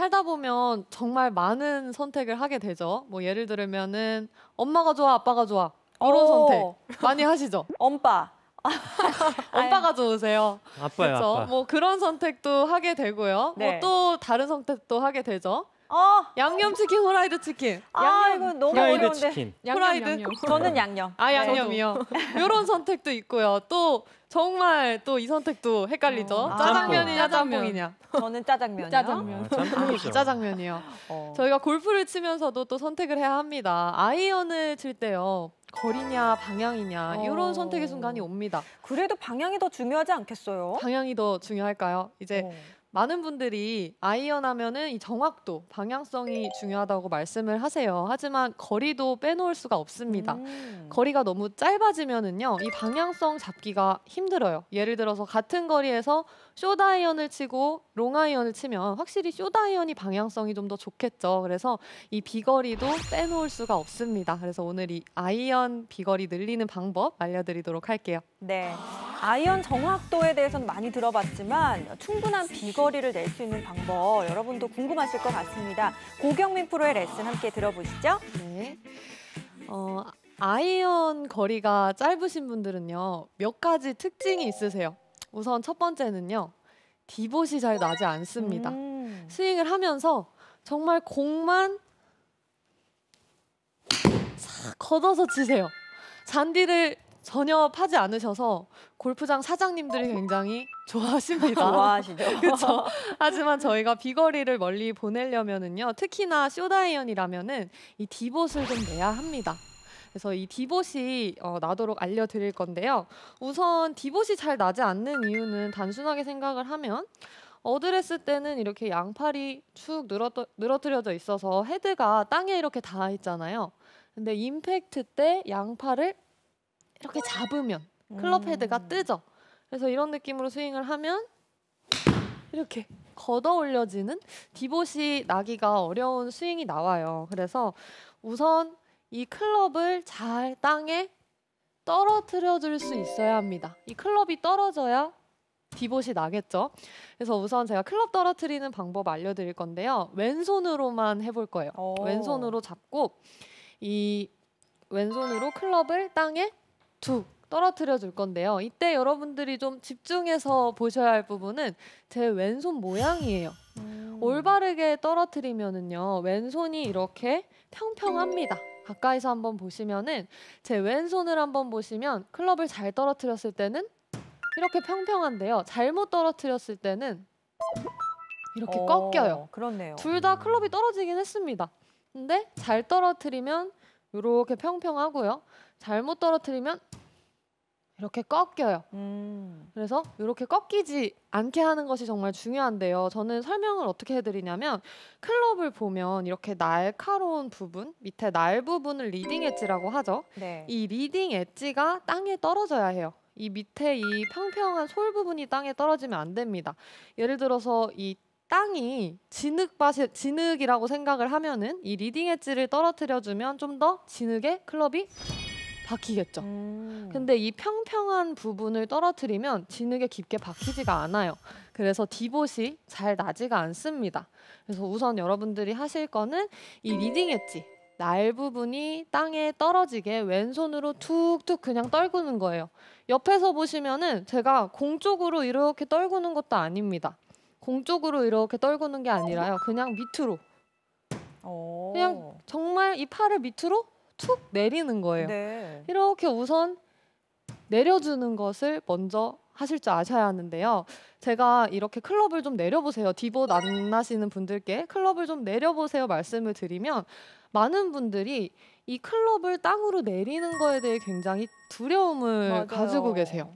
살다 보면 정말 많은 선택을 하게 되죠. 뭐 예를 들면은 엄마가 좋아, 아빠가 좋아 이런 오. 선택 많이 하시죠. 엄빠. 엄빠가 좋으세요. 아빠요. 그렇죠. 아빠. 뭐 그런 선택도 하게 되고요. 뭐 네. 뭐또 다른 선택도 하게 되죠. 어. 양념치킨, 후라이드 치킨. 아, 이거 너무 후라이드 어려운데. 치킨. 양념, 후라이드. 양념. 저는 양념. 아, 양념이요. 이런 선택도 있고요. 또 정말 또 이 선택도 헷갈리죠. 어. 짜장면이냐 아, 짬뽕이냐. 저는 짜장면이요. 짜장면. 아, 짬뽕이죠. 짜장면이요. 어. 저희가 골프를 치면서도 또 선택을 해야 합니다. 아이언을 칠 때요. 거리냐 방향이냐 어. 이런 선택의 순간이 옵니다. 그래도 방향이 더 중요하지 않겠어요? 방향이 더 중요할까요? 이제 어. 많은 분들이 아이언 하면은 이 정확도, 방향성이 중요하다고 말씀을 하세요. 하지만 거리도 빼놓을 수가 없습니다. 음. 거리가 너무 짧아지면은요, 이 방향성 잡기가 힘들어요. 예를 들어서 같은 거리에서 쇼다이언을 치고 롱아이언을 치면 확실히 쇼다이언이 방향성이 좀 더 좋겠죠. 그래서 이 비거리도 빼놓을 수가 없습니다. 그래서 오늘 이 아이언 비거리 늘리는 방법 알려드리도록 할게요. 네. 아이언 정확도에 대해서는 많이 들어봤지만 충분한 비거리를 낼 수 있는 방법 여러분도 궁금하실 것 같습니다. 고경민 프로의 레슨 함께 들어보시죠. 네. 어, 아이언 거리가 짧으신 분들은요. 몇 가지 특징이 있으세요. 우선 첫 번째는요. 디봇이 잘 나지 않습니다. 음. 스윙을 하면서 정말 공만 걷어서 치세요. 잔디를 전혀 파지 않으셔서 골프장 사장님들이 굉장히 좋아하십니다. 좋아하시죠. 그렇죠. 하지만 저희가 비거리를 멀리 보내려면은요. 특히나 쇼다이언이라면은 이 디봇을 좀 내야 합니다. 그래서 이 디봇이 어, 나도록 알려드릴 건데요. 우선 디봇이 잘 나지 않는 이유는 단순하게 생각을 하면 어드레스 때는 이렇게 양팔이 쭉 늘어떠, 늘어뜨려져 있어서 헤드가 땅에 이렇게 닿아 있잖아요. 근데 임팩트 때 양팔을 이렇게 음. 잡으면 클럽 헤드가 음. 뜨죠. 그래서 이런 느낌으로 스윙을 하면 이렇게 걷어 올려지는 디봇이 나기가 어려운 스윙이 나와요. 그래서 우선 이 클럽을 잘 땅에 떨어뜨려 줄 수 있어야 합니다. 이 클럽이 떨어져야 디봇이 나겠죠. 그래서 우선 제가 클럽 떨어뜨리는 방법 알려드릴 건데요. 왼손으로만 해볼 거예요. 오. 왼손으로 잡고 이 왼손으로 클럽을 땅에 툭 떨어뜨려 줄 건데요. 이때 여러분들이 좀 집중해서 보셔야 할 부분은 제 왼손 모양이에요. 음. 올바르게 떨어뜨리면은요. 왼손이 이렇게 평평합니다. 가까이서 한번 보시면은 제 왼손을 한번 보시면 클럽을 잘 떨어뜨렸을 때는 이렇게 평평한데요. 잘못 떨어뜨렸을 때는 이렇게 오, 어, 꺾여요. 그렇네요. 둘 다 클럽이 떨어지긴 했습니다. 근데 잘 떨어뜨리면 이렇게 평평하고요. 잘못 떨어뜨리면 이렇게 꺾여요. 음. 그래서 이렇게 꺾이지 않게 하는 것이 정말 중요한데요. 저는 설명을 어떻게 해드리냐면 클럽을 보면 이렇게 날카로운 부분, 밑에 날 부분을 리딩 엣지라고 하죠. 네. 이 리딩 엣지가 땅에 떨어져야 해요. 이 밑에 이 평평한 솔 부분이 땅에 떨어지면 안 됩니다. 예를 들어서 이 땅이 진흙밭이 진흙이라고 생각을 하면은 이 리딩 엣지를 떨어뜨려주면 좀 더 진흙에 클럽이 박히겠죠. 음. 근데 이 평평한 부분을 떨어뜨리면 진흙에 깊게 박히지가 않아요. 그래서 디봇이 잘 나지가 않습니다. 그래서 우선 여러분들이 하실 거는 이 리딩 엣지 날 부분이 땅에 떨어지게 왼손으로 툭툭 그냥 떨구는 거예요. 옆에서 보시면은 제가 공 쪽으로 이렇게 떨구는 것도 아닙니다. 공 쪽으로 이렇게 떨구는 게 아니라요. 그냥 밑으로. 어. 그냥 정말 이 팔을 밑으로 툭 내리는 거예요. 네. 이렇게 우선 내려주는 것을 먼저 하실 줄 아셔야 하는데요. 제가 이렇게 클럽을 좀 내려보세요. 디봇 안 나시는 분들께 클럽을 좀 내려보세요 말씀을 드리면 많은 분들이 이 클럽을 땅으로 내리는 거에 대해 굉장히 두려움을 맞아요. 가지고 계세요.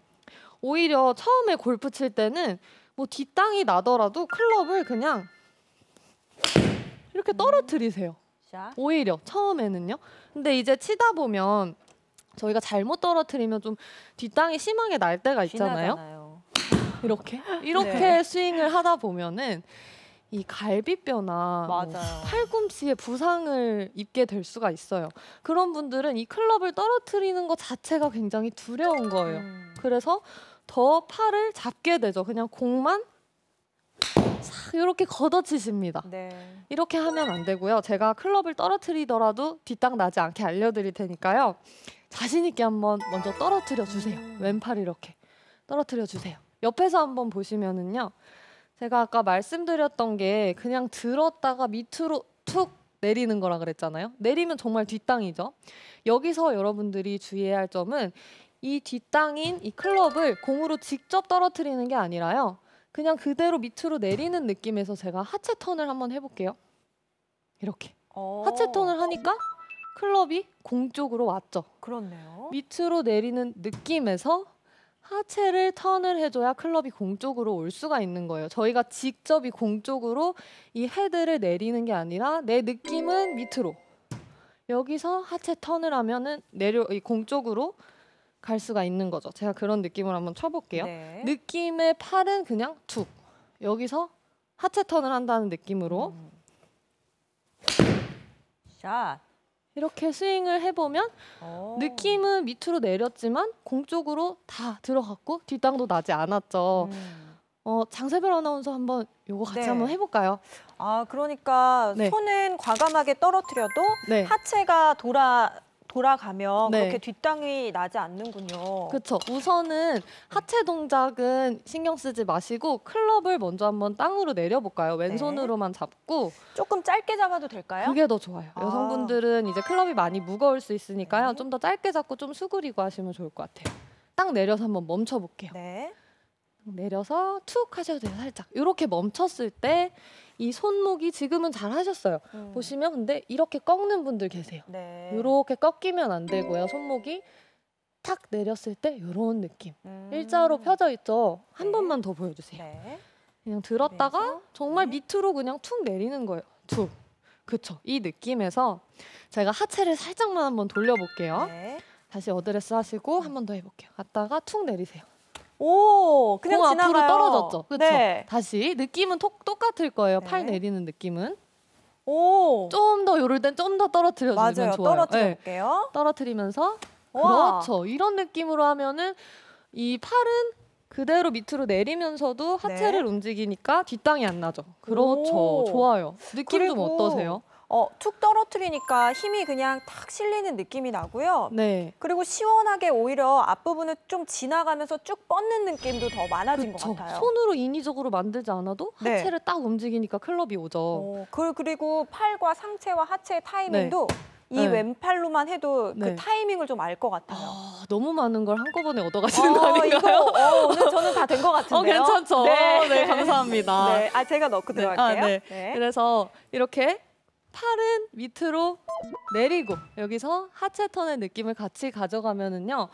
오히려 처음에 골프 칠 때는 뭐 뒷땅이 나더라도 클럽을 그냥 이렇게 떨어뜨리세요. 오히려 처음에는요. 근데 이제 치다 보면 저희가 잘못 떨어뜨리면 좀 뒷땅이 심하게 날 때가 있잖아요. 지나가나요. 이렇게 이렇게 네. 스윙을 하다 보면은 이 갈비뼈나 뭐 팔꿈치에 부상을 입게 될 수가 있어요. 그런 분들은 이 클럽을 떨어뜨리는 것 자체가 굉장히 두려운 거예요. 음. 그래서 더 팔을 잡게 되죠. 그냥 공만 싹 이렇게 걷어치십니다. 네. 이렇게 하면 안 되고요. 제가 클럽을 떨어뜨리더라도 뒤땅 나지 않게 알려드릴 테니까요. 자신 있게 한번 먼저 떨어뜨려 주세요. 왼팔 이렇게 떨어뜨려 주세요. 옆에서 한번 보시면은요. 제가 아까 말씀드렸던 게 그냥 들었다가 밑으로 툭 내리는 거라 그랬잖아요. 내리면 정말 뒷땅이죠. 여기서 여러분들이 주의해야 할 점은 이 뒷땅인 이 클럽을 공으로 직접 떨어뜨리는 게 아니라요. 그냥 그대로 밑으로 내리는 느낌에서 제가 하체 턴을 한번 해볼게요. 이렇게. 어. 하체 턴을 하니까 클럽이 공 쪽으로 왔죠. 그렇네요. 밑으로 내리는 느낌에서 하체를 턴을 해줘야 클럽이 공 쪽으로 올 수가 있는 거예요. 저희가 직접 이 공 쪽으로 이 헤드를 내리는 게 아니라 내 느낌은 밑으로. 여기서 하체 턴을 하면은 내려 이 공 쪽으로 갈 수가 있는 거죠. 제가 그런 느낌을 한번 쳐볼게요. 네. 느낌의 팔은 그냥 툭 여기서 하체 턴을 한다는 느낌으로 음. 샷. 이렇게 스윙을 해보면 오. 어. 느낌은 밑으로 내렸지만 공 쪽으로 다 들어갔고 뒷땅도 나지 않았죠. 음. 어, 장세별 아나운서 한번 요거 같이 네. 한번 해볼까요? 아 그러니까 네. 손은 과감하게 떨어뜨려도 네. 하체가 돌아 돌아가면 네. 그렇게 뒷땅이 나지 않는군요. 그렇죠. 우선은 하체 동작은 신경 쓰지 마시고 클럽을 먼저 한번 땅으로 내려볼까요? 왼손으로만 네. 잡고 조금 짧게 잡아도 될까요? 그게 더 좋아요. 아. 여성분들은 이제 클럽이 많이 무거울 수 있으니까요. 네. 좀더 짧게 잡고 좀 수그리고 하시면 좋을 것 같아요. 땅 내려서 한번 멈춰볼게요. 네. 내려서 툭 하셔도 돼요, 살짝. 이렇게 멈췄을 때이 손목이 지금은 잘 하셨어요. 음. 보시면 근데 이렇게 꺾는 분들 계세요. 네. 이렇게 꺾이면 안 되고요. 손목이 탁 내렸을 때 이런 느낌. 음. 일자로 펴져 있죠. 한 네. 번만 더 보여주세요. 네. 그냥 들었다가 그래서? 정말 네. 밑으로 그냥 툭 내리는 거예요. 툭. 그렇죠이 느낌에서 제가 하체를 살짝만 한번 돌려볼게요. 네. 다시 어드레스 하시고 한 번 더 해볼게요. 갔다가 툭 내리세요. 오, 그냥 공 지나가요. 앞으로 떨어졌죠. 그렇죠. 네. 다시 느낌은 톡, 똑같을 거예요. 네. 팔 내리는 느낌은. 오. 좀 더 요럴 땐 좀 더 떨어뜨려 주면 좋아요. 떨어뜨릴게요. 네. 떨어뜨리면서 우와. 그렇죠. 이런 느낌으로 하면은 이 팔은 그대로 밑으로 내리면서도 하체를 네. 움직이니까 뒷땅이 안 나죠. 그렇죠. 오. 좋아요. 느낌좀 어떠세요? 어, 툭 떨어뜨리니까 힘이 그냥 탁 실리는 느낌이 나고요. 네. 그리고 시원하게 오히려 앞부분을 좀 지나가면서 쭉 뻗는 느낌도 더 많아진 그쵸. 것 같아요. 손으로 인위적으로 만들지 않아도 네. 하체를 딱 움직이니까 클럽이 오죠. 어, 그, 그리고 팔과 상체와 하체의 타이밍도 네. 이 네. 왼팔로만 해도 그 네. 타이밍을 좀 알 것 같아요. 아, 너무 많은 걸 한꺼번에 얻어가시는 어, 거 아닌가요? 이거, 어, 오늘 저는 다 된것 어, 같은데요. 어, 괜찮죠? 네, 네 감사합니다. 네. 아, 제가 넣고 네. 아, 들어갈게요. 아, 그래서 이렇게 팔은 밑으로 내리고 여기서 하체 턴의 느낌을 같이 가져가면은요.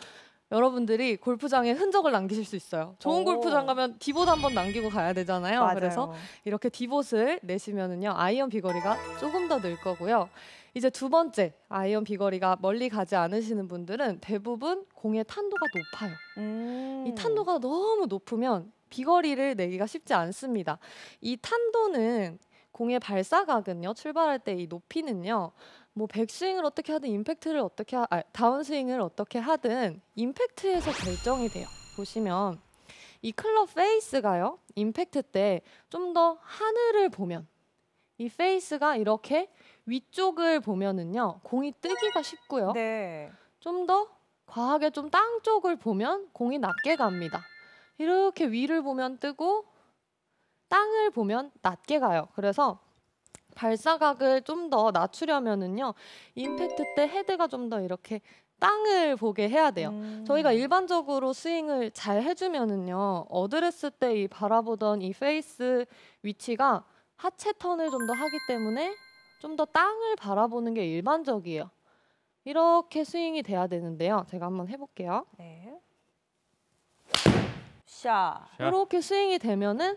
여러분들이 골프장에 흔적을 남기실 수 있어요. 좋은 골프장 가면 디봇 한번 남기고 가야 되잖아요. 맞아요. 그래서 이렇게 디봇을 내시면은요. 아이언 비거리가 조금 더 늘 거고요. 이제 두 번째 아이언 비거리가 멀리 가지 않으시는 분들은 대부분 공의 탄도가 높아요. 음. 이 탄도가 너무 높으면 비거리를 내기가 쉽지 않습니다. 이 탄도는 공의 발사각은요. 출발할 때 이 높이는요. 뭐 백스윙을 어떻게 하든 임팩트를 어떻게 하, 아, 다운스윙을 어떻게 하든 임팩트에서 결정이 돼요. 보시면 이 클럽 페이스가요. 임팩트 때 좀 더 하늘을 보면 이 페이스가 이렇게 위쪽을 보면은요. 공이 뜨기가 쉽고요. 네. 좀 더 과하게 좀 땅 쪽을 보면 공이 낮게 갑니다. 이렇게 위를 보면 뜨고 땅을 보면 낮게 가요. 그래서 발사각을 좀 더 낮추려면은요 임팩트 때 헤드가 좀 더 이렇게 땅을 보게 해야 돼요. 음. 저희가 일반적으로 스윙을 잘 해주면은요 어드레스 때 이 바라보던 이 페이스 위치가 하체 턴을 좀 더 하기 때문에 좀 더 땅을 바라보는 게 일반적이에요. 이렇게 스윙이 돼야 되는데요. 제가 한번 해볼게요. 네. 샤. 이렇게 스윙이 되면은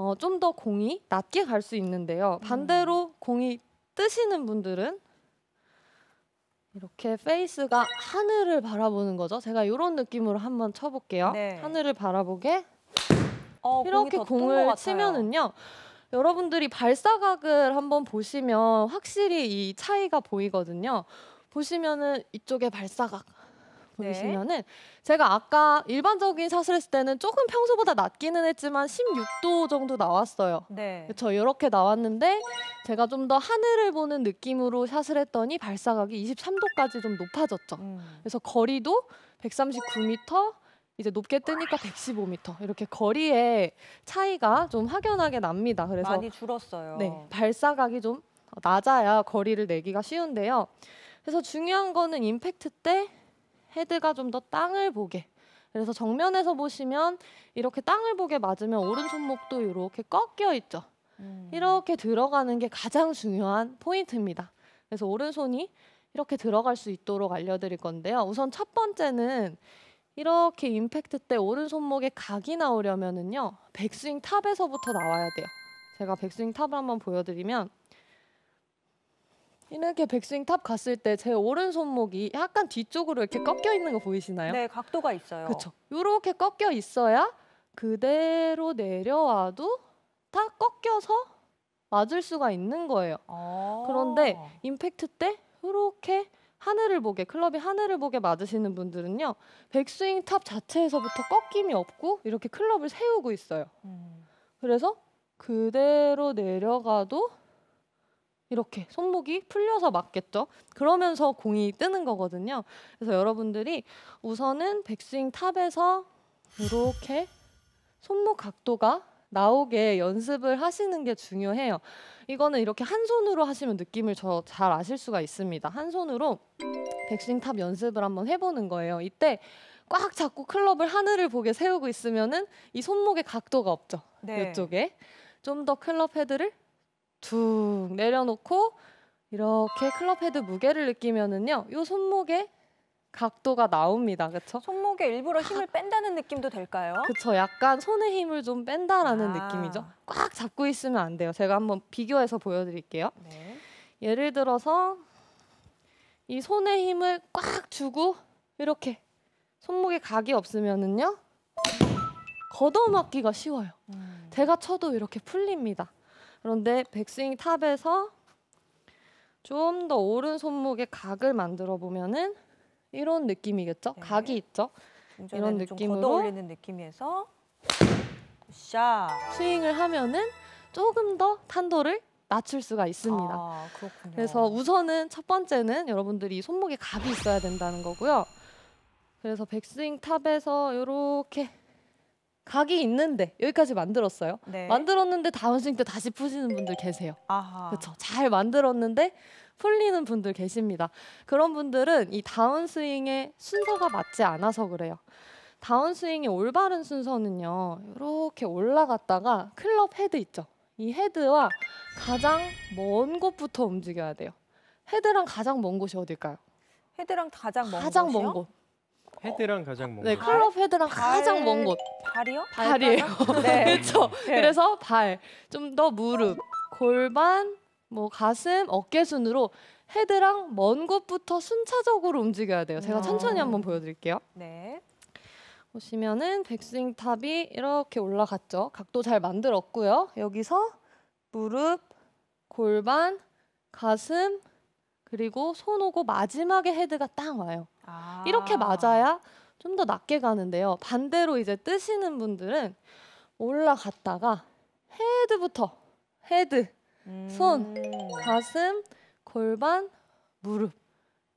어, 좀 더 공이 낮게 갈 수 있는데요. 음. 반대로 음. 공이 뜨시는 분들은 이렇게 페이스가 하늘을 바라보는 거죠. 제가 이런 느낌으로 한번 쳐볼게요. 네. 하늘을 바라보게 어, 이렇게 공을 치면은요. 여러분들이 발사각을 한번 보시면 확실히 이 차이가 보이거든요. 보시면은 이쪽에 발사각 네. 보시면은 제가 아까 일반적인 샷을 했을 때는 조금 평소보다 낮기는 했지만 16도 정도 나왔어요. 네. 그렇죠. 이렇게 나왔는데 제가 좀 더 하늘을 보는 느낌으로 샷을 했더니 발사각이 23도까지 좀 높아졌죠. 음. 그래서 거리도 139m 이제 높게 뜨니까 115m 이렇게 거리의 차이가 좀 확연하게 납니다. 그래서 많이 줄었어요. 네, 발사각이 좀 낮아야 거리를 내기가 쉬운데요. 그래서 중요한 거는 임팩트 때 헤드가 좀 더 땅을 보게 그래서 정면에서 보시면 이렇게 땅을 보게 맞으면 오른손목도 이렇게 꺾여 있죠. 음. 이렇게 들어가는 게 가장 중요한 포인트입니다. 그래서 오른손이 이렇게 들어갈 수 있도록 알려드릴 건데요. 우선 첫 번째는 이렇게 임팩트 때 오른손목에 각이 나오려면은요. 백스윙 탑에서부터 나와야 돼요. 제가 백스윙 탑을 한번 보여드리면 이렇게 백스윙 탑 갔을 때 제 오른손목이 약간 뒤쪽으로 이렇게 꺾여 있는 거 보이시나요? 네, 각도가 있어요. 그렇죠. 이렇게 꺾여 있어야 그대로 내려와도 다 꺾여서 맞을 수가 있는 거예요. 어. 그런데 임팩트 때 이렇게 하늘을 보게 클럽이 하늘을 보게 맞으시는 분들은요 백스윙 탑 자체에서부터 꺾임이 없고 이렇게 클럽을 세우고 있어요. 음. 그래서 그대로 내려가도 이렇게 손목이 풀려서 맞겠죠. 그러면서 공이 뜨는 거거든요. 그래서 여러분들이 우선은 백스윙 탑에서 이렇게 손목 각도가 나오게 연습을 하시는 게 중요해요. 이거는 이렇게 한 손으로 하시면 느낌을 저 잘 아실 수가 있습니다. 한 손으로 백스윙 탑 연습을 한번 해보는 거예요. 이때 꽉 잡고 클럽을 하늘을 보게 세우고 있으면은 이 손목의 각도가 없죠. 네. 이쪽에 좀 더 클럽 헤드를 툭 내려놓고 이렇게 클럽 헤드 무게를 느끼면은요. 요 손목에 각도가 나옵니다. 그쵸 손목에 일부러 힘을 뺀다는 느낌도 될까요? 그쵸 약간 손의 힘을 좀 뺀다라는 아. 느낌이죠. 꽉 잡고 있으면 안 돼요. 제가 한번 비교해서 보여드릴게요. 네. 예를 들어서 이 손의 힘을 꽉 주고 이렇게 손목에 각이 없으면은요 걷어맞기가 쉬워요. 음. 제가 쳐도 이렇게 풀립니다. 그런데 백스윙 탑에서 좀 더 오른 손목에 각을 만들어 보면은 이런 느낌이겠죠? 네. 각이 있죠? 이런 느낌으로 올리는 느낌에서 샷 스윙을 하면은 조금 더 탄도를 낮출 수가 있습니다. 아, 그래서 우선은 첫 번째는 여러분들이 손목에 각이 있어야 된다는 거고요. 그래서 백스윙 탑에서 이렇게 각이 있는데 여기까지 만들었어요. 네. 만들었는데 다음 스윙 때 다시 푸시는 분들 계세요. 그렇죠. 잘 만들었는데 풀리는 분들 계십니다. 그런 분들은 이 다운 스윙의 순서가 맞지 않아서 그래요. 다운 스윙의 올바른 순서는요. 이렇게 올라갔다가 클럽 헤드 있죠. 이 헤드와 가장 먼 곳부터 움직여야 돼요. 헤드랑 가장 먼 곳이 어딜까요? 헤드랑 가장 먼 가장 곳이요? 먼 곳. 헤드랑 가장 네, 먼 네, 곳. 클럽 헤드랑 가장 먼 곳. 발이요? 발이에요. 네. 그렇죠. 네. 그래서 발, 좀 더 무릎, 골반, 뭐 가슴, 어깨 순으로 헤드랑 먼 곳부터 순차적으로 움직여야 돼요. 제가 천천히 음. 한번 보여드릴게요. 네. 보시면은 백스윙 탑이 이렇게 올라갔죠. 각도 잘 만들었고요. 여기서 무릎, 골반, 가슴, 그리고 손 오고 마지막에 헤드가 딱 와요. 아. 이렇게 맞아야 좀 더 낮게 가는데요. 반대로 이제 뜨시는 분들은 올라갔다가 헤드부터 헤드, 음. 손, 가슴, 골반, 무릎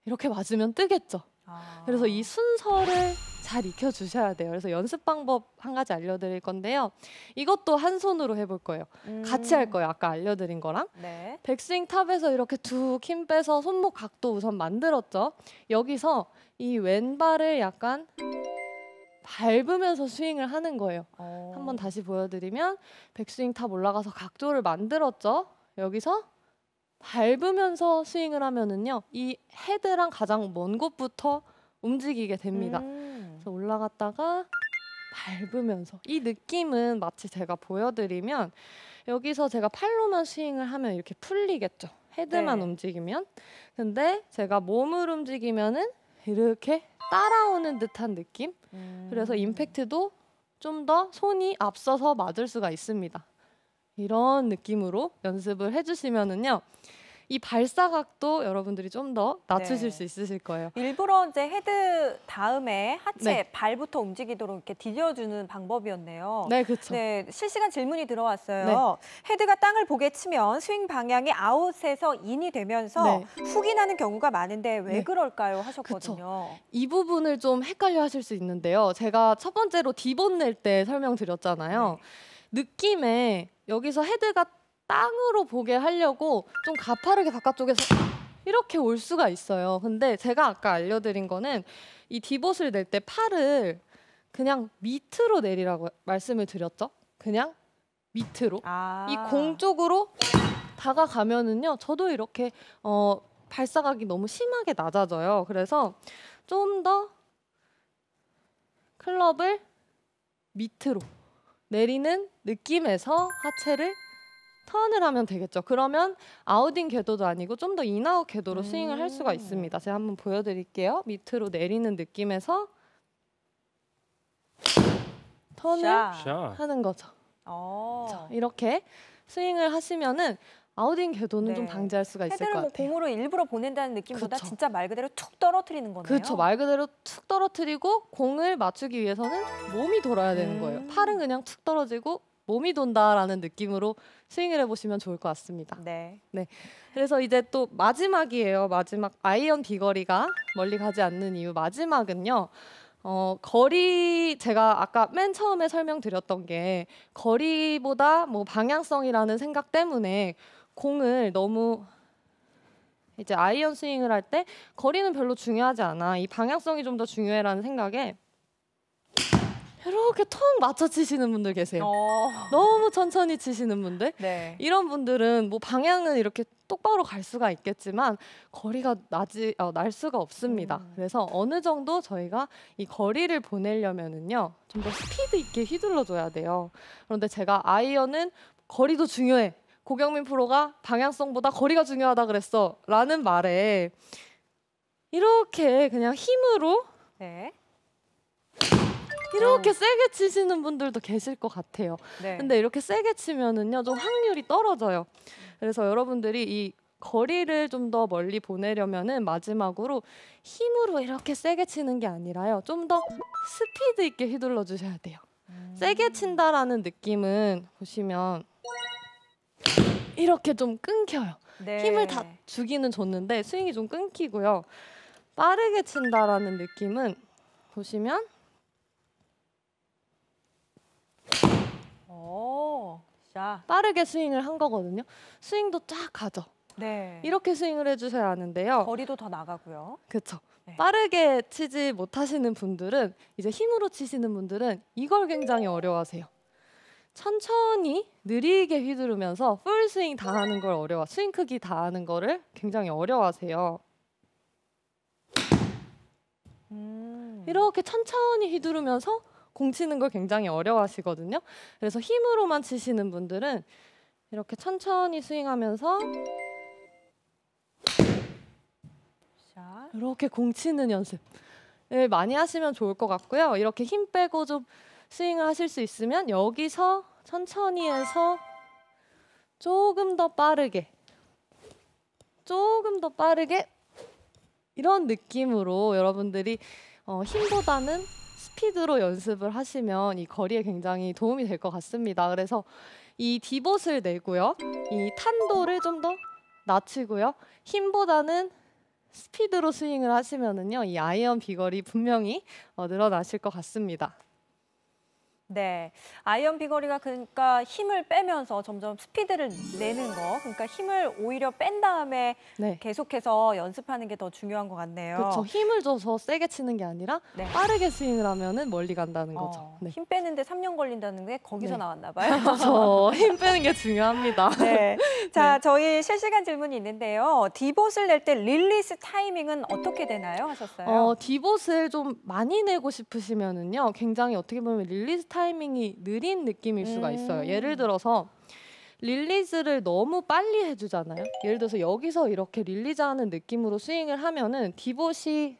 이렇게 맞으면 뜨겠죠. 아. 그래서 이 순서를 잘 익혀 주셔야 돼요. 그래서 연습 방법 한 가지 알려드릴 건데요. 이것도 한 손으로 해볼 거예요. 음. 같이 할 거예요. 아까 알려드린 거랑. 네. 백스윙 탑에서 이렇게 두힘 빼서 손목 각도 우선 만들었죠. 여기서 이 왼발을 약간 밟으면서 스윙을 하는 거예요. 오. 어. 한번 다시 보여드리면 백스윙 탑 올라가서 각도를 만들었죠. 여기서 밟으면서 스윙을 하면은요, 이 헤드랑 가장 먼 곳부터 움직이게 됩니다. 음. 그래서 올라갔다가 밟으면서 이 느낌은 마치 제가 보여드리면 여기서 제가 팔로만 스윙을 하면 이렇게 풀리겠죠. 헤드만 네. 움직이면. 근데 제가 몸을 움직이면은 이렇게 따라오는 듯한 느낌. 음. 그래서 임팩트도 좀 더 손이 앞서서 맞을 수가 있습니다. 이런 느낌으로 연습을 해주시면은요. 이 발사각도 여러분들이 좀 더 낮추실 네. 수 있으실 거예요. 일부러 이제 헤드 다음에 하체 네. 발부터 움직이도록 이렇게 디뎌주는 방법이었네요. 네, 그렇죠. 네, 실시간 질문이 들어왔어요. 네. 헤드가 땅을 보게 치면 스윙 방향이 아웃에서 인이 되면서 네. 훅이 나는 경우가 많은데 왜 네. 그럴까요 하셨거든요. 그쵸. 이 부분을 좀 헷갈려 하실 수 있는데요. 제가 첫 번째로 디본 낼 때 설명드렸잖아요. 네. 느낌에 여기서 헤드가 땅으로 보게 하려고 좀 가파르게 바깥쪽에서 이렇게 올 수가 있어요. 근데 제가 아까 알려드린 거는 이 디봇을 낼 때 팔을 그냥 밑으로 내리라고 말씀을 드렸죠. 그냥 밑으로 아 이공 쪽으로 다가가면은요. 저도 이렇게 어, 발사각이 너무 심하게 낮아져요. 그래서 좀 더 클럽을 밑으로 내리는 느낌에서 하체를 턴을 하면 되겠죠. 그러면 아웃인 궤도도 아니고 좀 더 인아웃 궤도로 음. 스윙을 할 수가 음. 있습니다. 제가 한번 보여드릴게요. 밑으로 내리는 느낌에서 턴을 샷. 하는 거죠. 어. 자, 이렇게 스윙을 하시면은 아웃인 궤도는 네. 좀 방지할 수가 있을 것뭐 같아요. 공으로 일부러 보낸다는 느낌보다 그쵸. 진짜 말 그대로 툭 떨어뜨리는 거네요. 그렇죠. 말 그대로 툭 떨어뜨리고 공을 맞추기 위해서는 몸이 돌아야 되는 음. 거예요. 음. 팔은 그냥 툭 떨어지고 몸이 돈다라는 느낌으로 스윙을 해보시면 좋을 것 같습니다. 네. 네. 그래서 이제 또 마지막이에요. 마지막 아이언 비거리가 멀리 가지 않는 이유 마지막은요. 어, 거리 제가 아까 맨 처음에 설명드렸던 게 거리보다 뭐 방향성이라는 생각 때문에 공을 너무 이제 아이언 스윙을 할 때 거리는 별로 중요하지 않아. 이 방향성이 좀 더 중요해라는 생각에 이렇게 통 맞춰 치시는 분들 계세요. 어. 너무 천천히 치시는 분들. 네. 이런 분들은 뭐 방향은 이렇게 똑바로 갈 수가 있겠지만 거리가 나지 어, 날 수가 없습니다. 음. 그래서 어느 정도 저희가 이 거리를 보내려면은요 좀 더 스피드 있게 휘둘러줘야 돼요. 그런데 제가 아이언은 거리도 중요해. 고경민 프로가 방향성보다 거리가 중요하다 그랬어라는 말에 이렇게 그냥 힘으로 네. 이렇게 음. 세게 치시는 분들도 계실 것 같아요. 네. 근데 이렇게 세게 치면은요 좀 확률이 떨어져요. 그래서 여러분들이 이 거리를 좀 더 멀리 보내려면은 마지막으로 힘으로 이렇게 세게 치는 게 아니라요. 좀 더 스피드 있게 휘둘러 주셔야 돼요. 음. 세게 친다라는 느낌은 보시면 이렇게 좀 끊겨요. 네. 힘을 다 주기는 줬는데 스윙이 좀 끊기고요. 빠르게 친다라는 느낌은 보시면 자. 어, 빠르게 스윙을 한 거거든요. 스윙도 쫙 가죠. 네. 이렇게 스윙을 해주셔야 하는데요. 거리도 더 나가고요. 그렇죠. 네. 빠르게 치지 못하시는 분들은 이제 힘으로 치시는 분들은 이걸 굉장히 어려워하세요. 천천히 느리게 휘두르면서 풀 스윙 다 하는 걸 어려워 스윙 크기 다 하는 거를 굉장히 어려워하세요. 음. 이렇게 천천히 휘두르면서 공 치는 걸 굉장히 어려워하시거든요. 그래서 힘으로만 치시는 분들은 이렇게 천천히 스윙하면서 이렇게 공 치는 연습을 예, 많이 하시면 좋을 것 같고요. 이렇게 힘 빼고 좀 스윙을 하실 수 있으면 여기서 천천히 해서 조금 더 빠르게 조금 더 빠르게 이런 느낌으로 여러분들이 어, 힘보다는 스피드로 연습을 하시면 이 거리에 굉장히 도움이 될 것 같습니다. 그래서 이 디봇을 내고요. 이 탄도를 좀 더 낮추고요. 힘보다는 스피드로 스윙을 하시면은요. 이 아이언 비거리 분명히 어, 늘어나실 것 같습니다. 네. 아이언 비거리가 그러니까 힘을 빼면서 점점 스피드를 내는 거. 그러니까 힘을 오히려 뺀 다음에 네. 계속해서 연습하는 게 더 중요한 것 같네요. 그렇죠. 힘을 줘서 세게 치는 게 아니라 네. 빠르게 스윙을 하면은 멀리 간다는 어, 거죠. 어, 네. 힘 빼는데 3년 걸린다는 게 거기서 네. 나왔나 봐요. 그렇죠. 힘 빼는 게 중요합니다. 네. 자, 네. 저희 실시간 질문이 있는데요. 디봇을 낼 때 릴리스 타이밍은 어떻게 되나요? 하셨어요. 어, 디봇을 좀 많이 내고 싶으시면은요. 굉장히 어떻게 보면 릴리스 타이밍 타이밍이 느린 느낌일 수가 음. 있어요. 음. 예를 들어서 릴리즈를 너무 빨리 해주잖아요. 예를 들어서 여기서 이렇게 릴리즈하는 느낌으로 스윙을 하면은 디봇이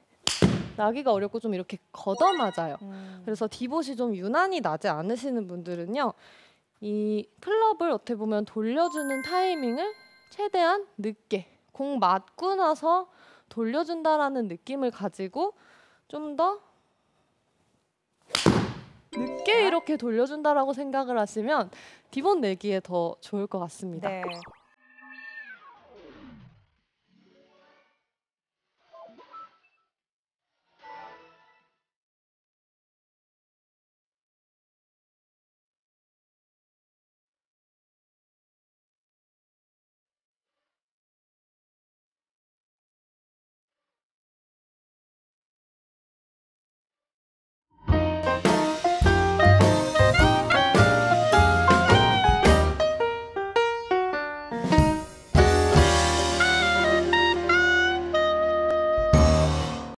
나기가 어렵고 좀 이렇게 걷어맞아요. 음. 그래서 디봇이 좀 유난히 나지 않으시는 분들은요. 이 클럽을 어떻게 보면 돌려주는 타이밍을 최대한 늦게 공 맞고 나서 돌려준다라는 느낌을 가지고 좀더 늦게 네. 이렇게 돌려준다라고 생각을 하시면 디본 내기에 더 좋을 것 같습니다. 네.